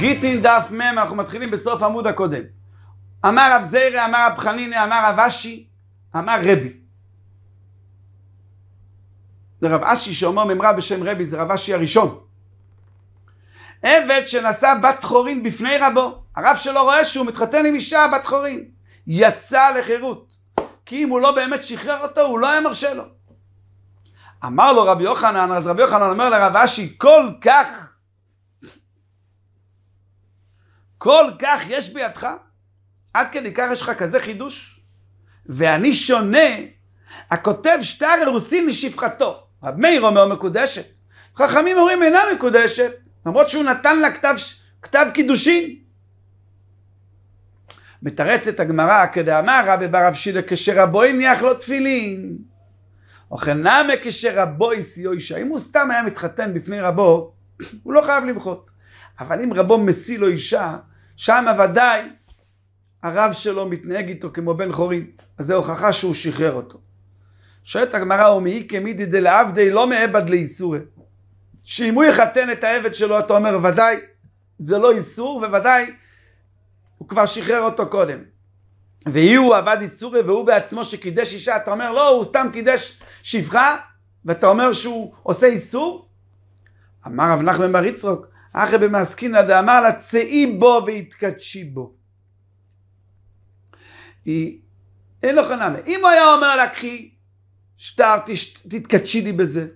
גיטין דף מ', אנחנו מתחילים בסוף העמוד הקודם. אמר רב זיירה, אמר רב חנינא, אמר רב אשי, אמר רבי. זה רב אשי שאומר ממרה בשם רבי, זה רב אשי הראשון. עבד שנשא בת חורין בפני רבו, הרב שלו רואה שהוא מתחתן עם אישה בת חורין, יצא לחירות. כי אם הוא לא באמת שחרר אותו, הוא לא היה מרשה לו. אמר לו רבי יוחנן, אז רבי יוחנן אומר לרב אשי, כל כך כל כך יש בידך? עד כדי כך יש לך כזה חידוש? ואני שונה, הכותב שטר רוסין לשפחתו. רב מאיר אומר מקודשת. חכמים אומרים אינה מקודשת, למרות שהוא נתן לה כתב, כתב קידושין. מתרצת הגמרא כדאמר רבי בר רב שילה כשרבוי ניח לו תפילין. וכן נמי כשרבו סיוע אישה? אם הוא סתם היה מתחתן בפני רבו, הוא לא חייב למחות. אבל אם רבו משיא לו אישה, שם ודאי הרב שלו מתנהג איתו כמו בן חורין. אז זו הוכחה שהוא שחרר אותו. שואלת הגמרא, ומאי כמידי דלעבדי לא מעבד לאיסורי. שאם הוא יחתן את העבד שלו, אתה אומר, ודאי, זה לא איסור, וודאי, הוא כבר שחרר אותו קודם. ואי הוא עבד איסורי והוא בעצמו שקידש אישה, אתה אומר, לא, הוא סתם קידש שפחה, ואתה אומר שהוא עושה איסור? אמר רב נחמן בר יצרוק, אחרי במעסקינא דאמר לה צאי בו והתקדשי בו. היא, אין לו חנמה. אם הוא היה אומר לה קחי שטר תתקדשי לי בזה.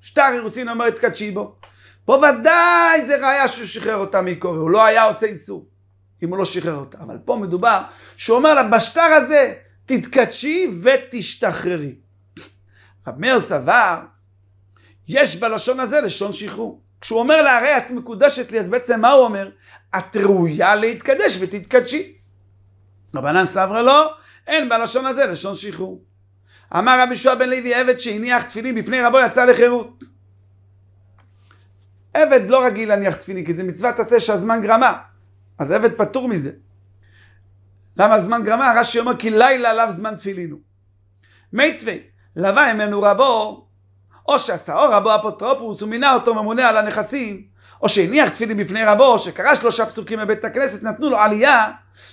שטר אירוסין אומר התקדשי בו. פה ודאי זה ראיה שהוא שחרר אותה מקורא, הוא לא היה עושה איסור אם הוא לא שחרר אותה. אבל פה מדובר שהוא אומר לה בשטר הזה תתקדשי ותשתחררי. רב מאיר סבר, יש בלשון הזה לשון שחרור. כשהוא אומר לה, הרי את מקודשת לי, אז בעצם מה הוא אומר? את ראויה להתקדש ותתקדשי. רבנן סברה לא, אין בלשון הזה לשון שחרור. אמר רבי שועה בן לוי, עבד שהניח תפילין בפני רבו יצא לחירות. עבד לא רגיל להניח תפילין, כי זה מצוות עשה שהזמן גרמה. אז עבד פטור מזה. למה זמן גרמה? רש"י אומר כי לילה לאו זמן תפילין הוא. מי תווה, לווה ימינו רבו, או שעשה או רבו אפוטרופוס ומינה אותו ממונה על הנכסים, או שהניח תפילין בפני רבו, או שקרא שלושה פסוקים בבית הכנסת, נתנו לו עלייה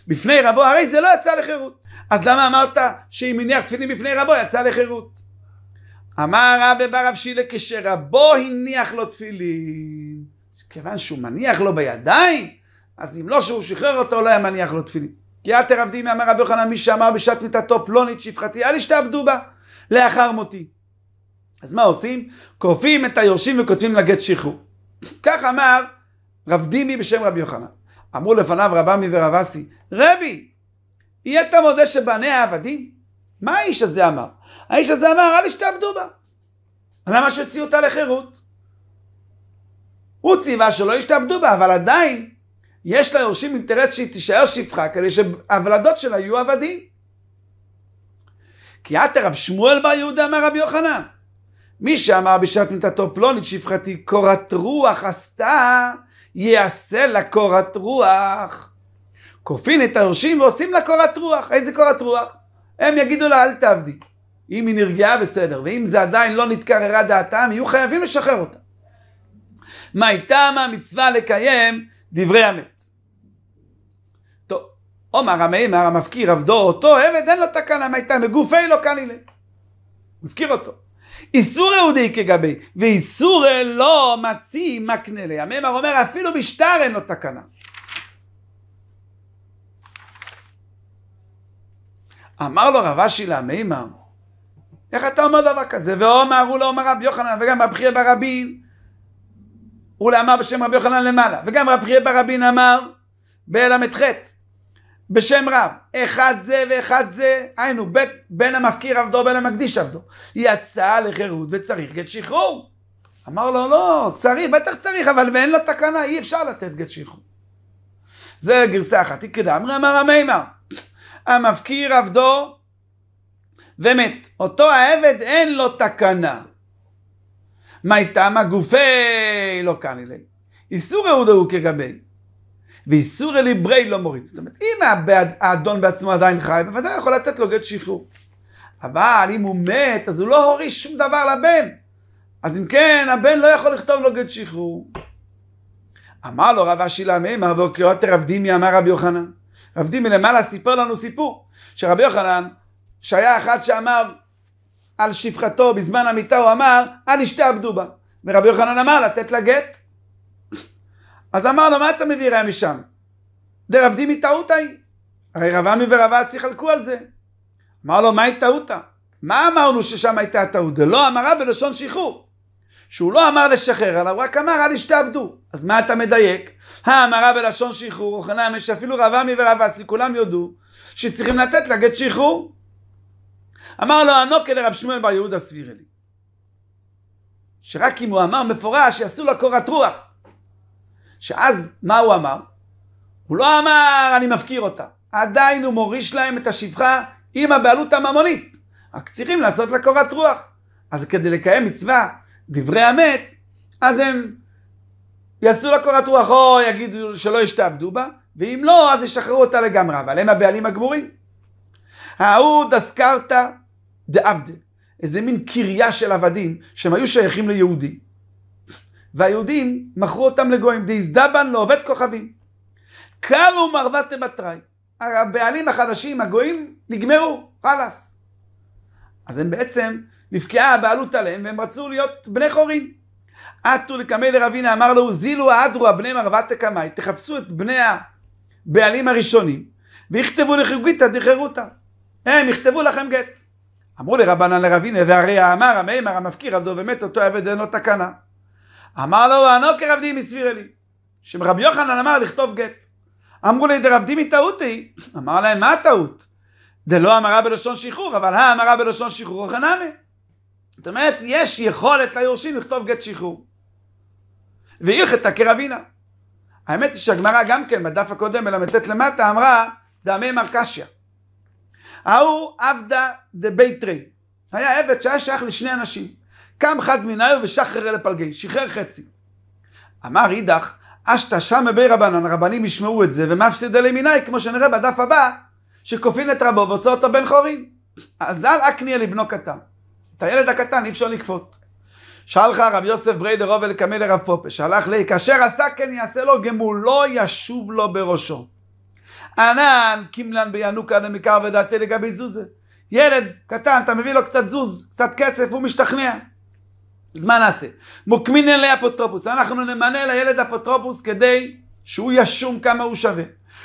בפני רבו, הרי זה לא יצא לחירות. אז למה אמרת שאם הניח תפילין בפני רבו יצא לחירות? אמר רבי בר רב שילה, כשרבו הניח לו תפילין, כיוון שהוא מניח לו בידיים, אז אם לא שהוא שחרר אותו, לא היה מניח לו תפילין. כי יתר עבדים אמר רבי יוחנן, מי שאמר בשעת מיטתו פלונית שפחתי, אל ישתעבדו בה לאחר מותי. אז מה עושים? כופים את היורשים וכותבים לגט שחרור. כך אמר רב דימי בשם רבי יוחנן. אמרו לפניו רבמי ורב אסי, רבי, יהיה אתה מודה שבניה עבדים? מה האיש הזה אמר? האיש הזה אמר, אל תשתעבדו בה. למה שהוציאו אותה לחירות? הוא ציווה שלא ישתעבדו בה, אבל עדיין יש ליורשים אינטרס שהיא תישאר שפחה, כדי שהוולדות שלה יהיו עבדים. כי עתר רב שמואל בר יהודה אמר רבי יוחנן, מי שאמר בשעת מיטתו פלונית שפחתי קורת רוח עשתה, יעשה לה קורת רוח. כופין את היורשים ועושים לה קורת רוח. איזה קורת רוח? הם יגידו לה אל תעבדי. אם היא נרגעה בסדר, ואם זה עדיין לא נתקררה דעתם, יהיו חייבים לשחרר אותה. מה איתם המצווה לקיים דברי המת. טוב, עומר המימר המפקיר עבדו אותו עבד אין לו תקנה, מה הייתה? מגופי לא כאן מפקיר אותו. איסור אהודי כגבי, ואיסור לא מציא מקנה ליה. מימר אומר, אפילו משטר אין לו תקנה. אמר לו רב אשי למימר, איך אתה אומר דבר כזה? ואומר הוא לא אומר רבי יוחנן, וגם רב חייא ברבין, הוא לאמר לא בשם רב יוחנן למעלה, וגם רב חייא ברבין אמר בל"ח. בשם רב, אחד זה ואחד זה, היינו, בין, בין המפקיר עבדו ובין המקדיש עבדו. יצא לחירות וצריך גט שחרור. אמר לו, לא, צריך, בטח צריך, אבל ואין לו תקנה, אי אפשר לתת גט שחרור. זה גרסה אחת. תקדמרי אמר המימר, המפקיר עבדו ומת. אותו העבד אין לו תקנה. מי תמה גופי לא כאן אלי. איסור אהודו הוא כגבי. ואיסור אלי ברי לא מוריד. זאת אומרת, אם האדון בעצמו עדיין חי, בוודאי יכול לתת לו גט שחרור. אבל אם הוא מת, אז הוא לא הוריש שום דבר לבן. אז אם כן, הבן לא יכול לכתוב לו גט שחרור. אמר לו רב אשי למימר, וקריאותר רב דימי אמר רבי יוחנן. רב דימי למעלה סיפר לנו סיפור, שרבי יוחנן, שהיה אחד שאמר על שפחתו בזמן המיטה, הוא אמר, אל אשתה עבדו בה. ורבי יוחנן אמר לתת לה גט. אז אמר לו, מה אתה מביא ראיה משם? דרב דימי טעותאי. הרי רב עמי ורב אסי חלקו על זה. אמר לו, מה היא טעותא? מה אמרנו ששם הייתה הטעות? זה לא אמרה בלשון שחרור. שהוא לא אמר לשחרר, אלא הוא רק אמר אל ישתעבדו. אז מה אתה מדייק? האמרה בלשון שחרור, חנם, שאפילו רב עמי ורב אסי, כולם יודו שצריכים לתת לה גט שחרור. אמר לו הנוקה לרב שמואל בר יהודה סבירלי. שרק אם הוא אמר מפורש, יעשו לו קורת רוח. שאז מה הוא אמר? הוא לא אמר אני מפקיר אותה, עדיין הוא מוריש להם את השפחה עם הבעלות הממונית. רק צריכים לעשות לה קורת רוח. אז כדי לקיים מצווה, דברי המת, אז הם יעשו לה קורת רוח, או יגידו שלא ישתעבדו בה, ואם לא, אז ישחררו אותה לגמרי, אבל הם הבעלים הגמורים. ההוא דסקרתא דעבדה, איזה מין קריה של עבדים שהם היו שייכים ליהודי. והיהודים מכרו אותם לגויים, דאיזדבן לעובד לא כוכבים. קלו מרווה תבטרי. הבעלים החדשים, הגויים, נגמרו, חלאס. אז הם בעצם, נפקעה הבעלות עליהם והם רצו להיות בני חורין. עטו לקמי לרבינה אמר לו, זילו האדרו הבני מרוותה קמאי, תחפשו את בני הבעלים הראשונים, ויכתבו לחוגיתא דחרותא. הם יכתבו לכם גט. אמרו לרבנן לרבינה, והרי האמר, המימר, המפקיר, עבדו ומת, אותו עבד אין לו תקנה. אמר לו, ענו כרב דימי סבירה לי. שרבי יוחנן אמר לכתוב גט. אמרו לי, דרב דימי טעותי. אמר להם, מה הטעות? דלא המרה בלשון שחרור, אבל האמרה בלשון שחרור אוכל נמי. זאת אומרת, יש יכולת ליורשים לכתוב גט שחרור. והלכתה כרבינה. האמת היא שהגמרא גם כן, בדף הקודם, בל"ט למטה, אמרה, דעמי מר ההוא עבדה דה בייטרי. היה עבד שהיה שייך לשני אנשים. קם חד מנאיו ושחרר אלה פלגי, שחרר חצי. אמר אידך, אשתא שמא בי רבנן, הרבנים ישמעו את זה, אלה מנהי, כמו שנראה בדף הבא, שכופין את רבו ועושה אותו בן חורין. אז אזל אקניה לבנו קטן. את הילד הקטן אי אפשר לכפות. שאל לך הרב יוסף בריידר רובל קמא לרב פופה, שהלך לי, כאשר עשה כן יעשה לו גמול, לא ישוב לו בראשו. ענן קימלן בינוקה למקר ודעתי לגבי זוזה. ילד קטן, אתה מביא לו קצת זוז, קצת כסף, הוא משתכנע. אז מה נעשה? מוקמין אלי אפוטרופוס, אנחנו נמנה לילד אפוטרופוס כדי שהוא ישום כמה הוא שווה.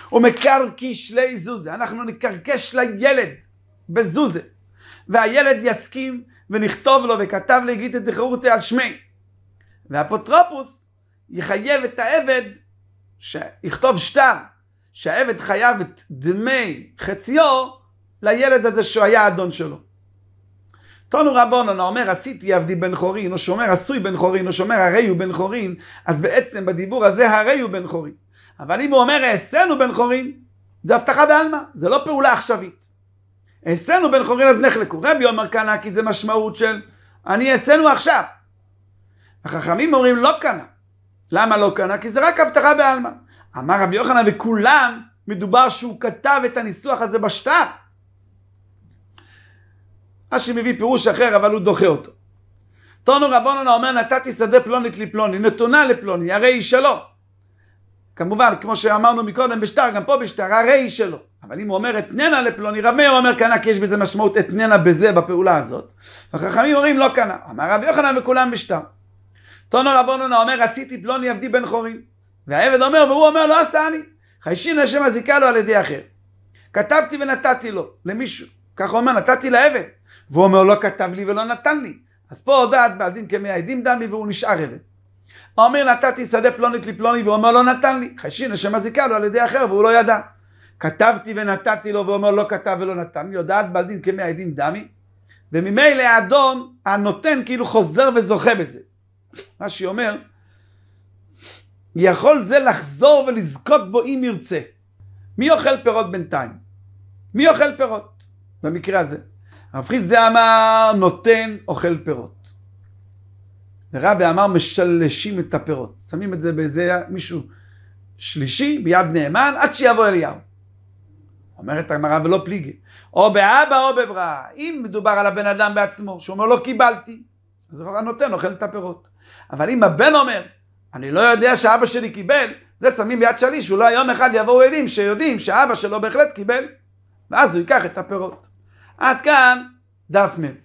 הוא מקרקיש לי זוזה, אנחנו נקרקש לילד בזוזה. והילד יסכים ונכתוב לו וכתב לי גיטי דחרותי על שמי. ואפוטרופוס יחייב את העבד שיכתוב שטר, שהעבד חייב את דמי חציו לילד הזה שהוא היה האדון שלו. תונו רבונון אומר עשיתי עבדי בן חורין, או שומר עשוי בן חורין, או שומר הרי הוא בן חורין, אז בעצם בדיבור הזה הרי הוא בן חורין. אבל אם הוא אומר אעשינו בן חורין, זה הבטחה בעלמא, זה לא פעולה עכשווית. אעשינו בן חורין אז נחלקו. רבי אומר קנה כי זה משמעות של אני אעשינו עכשיו. החכמים אומרים לא קנה. למה לא קנה? כי זה רק הבטחה בעלמא. אמר רבי יוחנן וכולם מדובר שהוא כתב את הניסוח הזה בשטר. אשי מביא פירוש אחר, אבל הוא דוחה אותו. טונו רבוננה אומר, נתתי שדה פלונית לפלוני, נתונה לפלוני, הרי היא שלו. כמובן, כמו שאמרנו מקודם בשטר, גם פה בשטר, הרי היא שלו. אבל אם הוא אומר אתננה לפלוני, רב מאיר אומר קנה, כי יש בזה משמעות אתננה בזה, בפעולה הזאת. החכמים אומרים לא קנה. אמר רבי יוחנן וכולם בשטר. טונו רבוננה אומר, עשיתי פלוני עבדי בן חורין. והעבד אומר, והוא אומר, לא עשה אני. חיישין השם הזיקה לו על ידי אחר. כתבתי ונתתי לו, למישהו. כך הוא אומר, נתתי לעבד. והוא אומר לא כתב לי ולא נתן לי. אז פה הודעת בעל דין כמאה עדים דמי והוא נשאר עבד. אומר נתתי שדה פלונית לפלוני והוא אומר לא נתן לי. חיישין השם מזיקה לו על ידי אחר והוא לא ידע. כתבתי ונתתי לו ואומר לא כתב ולא נתן לי. הודעת בעל דין כמאה עדים דמי. וממילא האדום הנותן כאילו חוזר וזוכה בזה. מה שהיא אומר יכול זה לחזור ולזכות בו אם ירצה. מי אוכל פירות בינתיים? מי אוכל פירות? במקרה הזה. הרב חיסדה אמר נותן אוכל פירות. ורבי אמר משלשים את הפירות. שמים את זה באיזה מישהו שלישי ביד נאמן עד שיבוא אליהו. אומרת הגמרא ולא פליגי. או באבא או בברא. אם מדובר על הבן אדם בעצמו, שהוא אומר לא קיבלתי, אז הוא נותן אוכל את הפירות. אבל אם הבן אומר, אני לא יודע שאבא שלי קיבל, זה שמים ביד שליש, אולי יום אחד יבואו עדים שיודעים שאבא שלו בהחלט קיבל, ואז הוא ייקח את הפירות. עד כאן דף מ'.